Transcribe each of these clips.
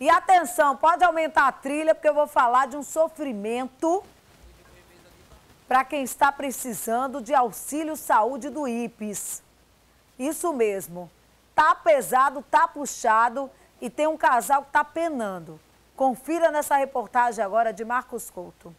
E atenção, pode aumentar a trilha, porque eu vou falar de um sofrimento para quem está precisando de auxílio saúde do IPES. Isso mesmo. Tá pesado, tá puxado e tem um casal que tá penando. Confira nessa reportagem agora de Marcos Couto.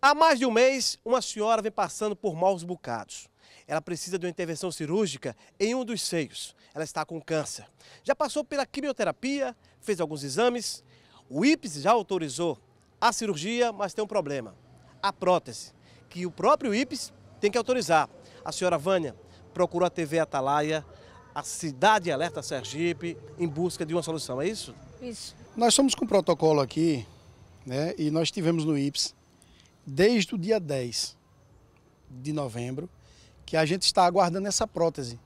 Há mais de um mês, uma senhora vem passando por maus bocados. Ela precisa de uma intervenção cirúrgica em um dos seios ela está com câncer. Já passou pela quimioterapia, fez alguns exames, o IPS já autorizou a cirurgia, mas tem um problema. A prótese, que o próprio IPS tem que autorizar. A senhora Vânia procurou a TV Atalaia, a Cidade Alerta Sergipe, em busca de uma solução, é isso? Isso. Nós somos com protocolo aqui, né, e nós tivemos no IPS desde o dia 10 de novembro, que a gente está aguardando essa prótese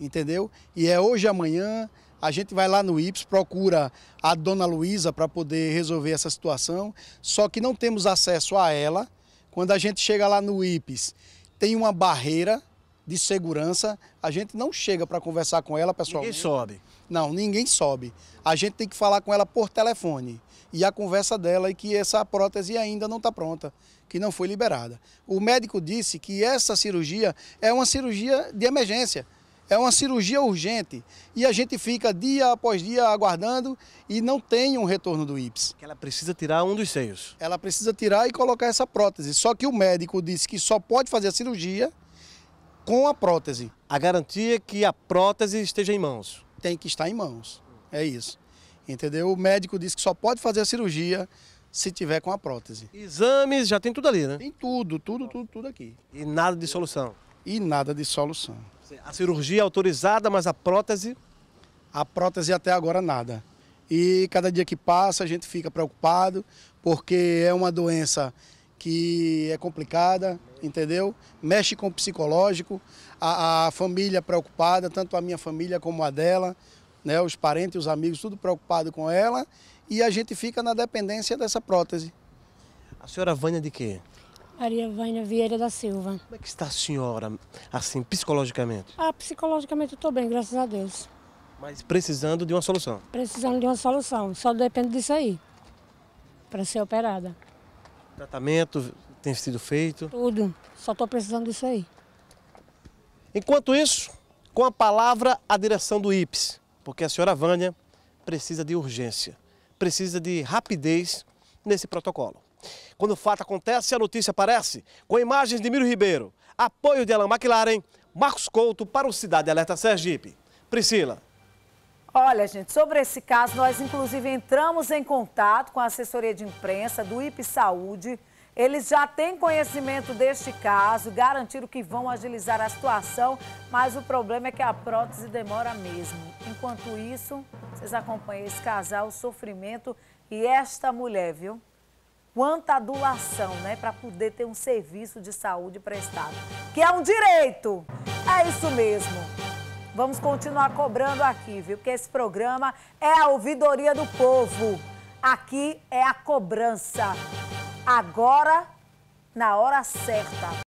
entendeu? E é hoje amanhã, a gente vai lá no IPS, procura a dona Luísa para poder resolver essa situação, só que não temos acesso a ela. Quando a gente chega lá no IPS, tem uma barreira de segurança, a gente não chega para conversar com ela, pessoal. Ninguém sobe. Não, ninguém sobe. A gente tem que falar com ela por telefone. E a conversa dela é que essa prótese ainda não está pronta, que não foi liberada. O médico disse que essa cirurgia é uma cirurgia de emergência é uma cirurgia urgente e a gente fica dia após dia aguardando e não tem um retorno do IPS. Ela precisa tirar um dos seios. Ela precisa tirar e colocar essa prótese. Só que o médico disse que só pode fazer a cirurgia com a prótese. A garantia é que a prótese esteja em mãos. Tem que estar em mãos. É isso. Entendeu? O médico disse que só pode fazer a cirurgia se tiver com a prótese. Exames, já tem tudo ali, né? Tem tudo, tudo, tudo, tudo aqui. E nada de solução. E nada de solução. A cirurgia é autorizada, mas a prótese? A prótese até agora nada. E cada dia que passa a gente fica preocupado, porque é uma doença que é complicada, entendeu? Mexe com o psicológico, a, a, família preocupada, tanto a minha família como a dela, né? os parentes, os amigos, tudo preocupado com ela, e a gente fica na dependência dessa prótese. A senhora Vânia de quê? Maria Vânia Vieira da Silva. Como é que está a senhora, assim, psicologicamente? Ah, psicologicamente eu estou bem, graças a Deus. Mas precisando de uma solução? Precisando de uma solução, só depende disso aí, para ser operada. tratamento tem sido feito? Tudo, só estou precisando disso aí. Enquanto isso, com a palavra a direção do IPS, porque a senhora Vânia precisa de urgência, precisa de rapidez nesse protocolo. Quando o fato acontece, a notícia aparece. Com imagens de Miro Ribeiro, apoio de Alan McLaren, Marcos Couto para o Cidade Alerta Sergipe. Priscila. Olha, gente, sobre esse caso, nós inclusive entramos em contato com a assessoria de imprensa do IP Saúde. Eles já têm conhecimento deste caso, garantiram que vão agilizar a situação, mas o problema é que a prótese demora mesmo. Enquanto isso, vocês acompanham esse casal, o sofrimento e esta mulher, viu? quanta adulação, né, para poder ter um serviço de saúde prestado, que é um direito. É isso mesmo. Vamos continuar cobrando aqui, viu? Porque esse programa é a ouvidoria do povo. Aqui é a cobrança. Agora, na hora certa.